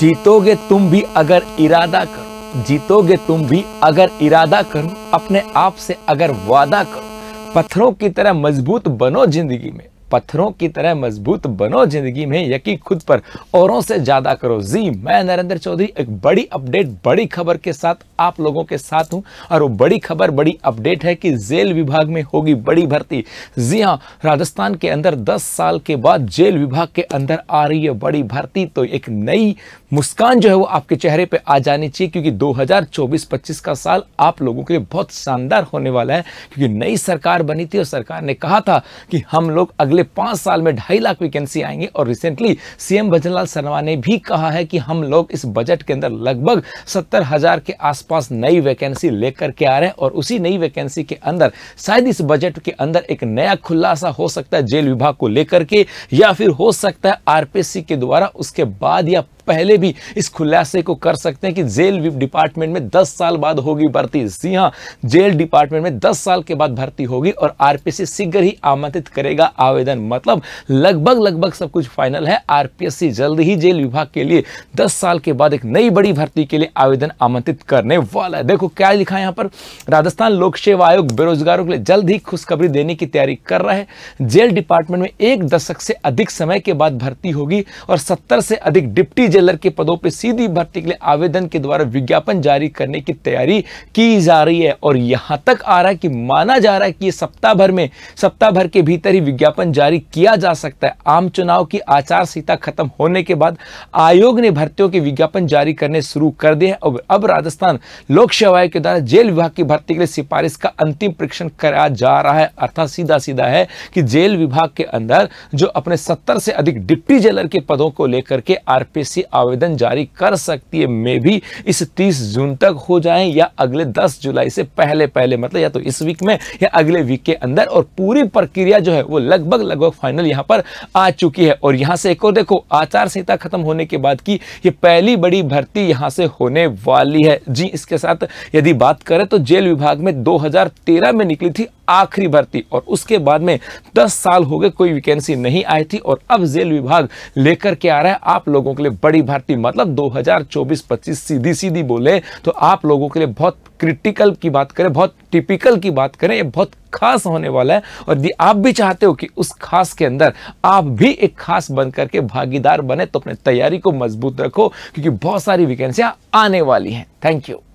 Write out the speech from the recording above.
जीतोगे तुम भी अगर इरादा करो जीतोगे तुम भी अगर इरादा करो अपने आप से अगर वादा करो पत्थरों की तरह मजबूत बनो जिंदगी में पत्थरों की तरह मजबूत बनो जिंदगी में यकीन खुद पर औरों से ज़्यादा करो जी मैं नरेंद्र चौधरी एक बड़ी अपडेट बड़ी खबर के साथ आप लोगों के साथ हूँ और वो बड़ी खबर बड़ी अपडेट है कि जेल विभाग में होगी बड़ी भर्ती जी हाँ राजस्थान के अंदर दस साल के बाद जेल विभाग के अंदर आ रही है बड़ी भर्ती तो एक नई मुस्कान जो है वो आपके चेहरे पे आ जानी चाहिए क्योंकि 2024-25 का साल आप लोगों के लिए बहुत शानदार होने वाला है क्योंकि नई सरकार बनी थी और सरकार ने कहा था कि हम लोग अगले पाँच साल में ढाई लाख वैकेंसी आएंगे और रिसेंटली सीएम भजनलाल शर्मा ने भी कहा है कि हम लोग इस बजट के अंदर लगभग सत्तर हज़ार के आसपास नई वैकेंसी लेकर के आ रहे हैं और उसी नई वैकेंसी के अंदर शायद इस बजट के अंदर एक नया खुलासा हो सकता है जेल विभाग को लेकर के या फिर हो सकता है आरपीसी के द्वारा उसके बाद या पहले भी इस खुलासे को कर सकते हैं कि जेल डिपार्टमेंट में 10 साल बाद होगी भर्ती जी हाँ जेल डिपार्टमेंट में 10 साल के बाद भर्ती होगी और आरपीएससी शीघ्र ही आमंत्रित करेगा आवेदन मतलब लगभग लगभग सब कुछ फाइनल है आरपीएससी जल्द ही जेल विभाग के लिए 10 साल के बाद एक नई बड़ी भर्ती के लिए आवेदन आमंत्रित करने वाला है देखो क्या लिखा है यहाँ पर राजस्थान लोक सेवा आयोग बेरोजगारों के लिए जल्द ही खुशखबरी देने की तैयारी कर रहा है जेल डिपार्टमेंट में एक दशक से अधिक समय के बाद भर्ती होगी और सत्तर से अधिक डिप्टी जेल टेलर के पदों पर सीधी भर्ती के लिए आवेदन के द्वारा विज्ञापन जारी करने की तैयारी की जा रही है और यहां तक आ रहा है कि माना जा रहा है कि सप्ताह भर में सप्ताह भर के भीतर ही विज्ञापन जारी किया जा सकता है आम चुनाव की आचार संहिता खत्म होने के बाद आयोग ने भर्तियों के विज्ञापन जारी करने शुरू कर दिए और अब राजस्थान लोक सेवा आयोग के द्वारा जेल विभाग की भर्ती के लिए सिफारिश का अंतिम परीक्षण कराया जा रहा है अर्थात सीधा सीधा है कि जेल विभाग के अंदर जो अपने सत्तर से अधिक डिप्टी जेलर के पदों को लेकर के आरपीसी एजेंसी आवेदन जारी कर सकती है मे भी इस 30 जून तक हो जाए या अगले 10 जुलाई से पहले पहले मतलब या तो इस वीक में या अगले वीक के अंदर और पूरी प्रक्रिया जो है वो लगभग लगभग फाइनल यहां पर आ चुकी है और यहां से एक और देखो आचार संहिता खत्म होने के बाद की ये पहली बड़ी भर्ती यहां से होने वाली है जी इसके साथ यदि बात करें तो जेल विभाग में दो में निकली थी आखिरी भर्ती और उसके बाद में 10 साल हो गए कोई वैकेंसी नहीं आई थी और अब जेल विभाग लेकर के आ रहा है आप लोगों के लिए बड़ी भर्ती मतलब 2024-25 सीधी सीधी बोले तो आप लोगों के लिए बहुत क्रिटिकल की बात करें बहुत टिपिकल की बात करें ये बहुत खास होने वाला है और यदि आप भी चाहते हो कि उस खास के अंदर आप भी एक खास बन करके भागीदार बने तो अपने तैयारी को मजबूत रखो क्योंकि बहुत सारी वैकेंसियां आने वाली हैं थैंक यू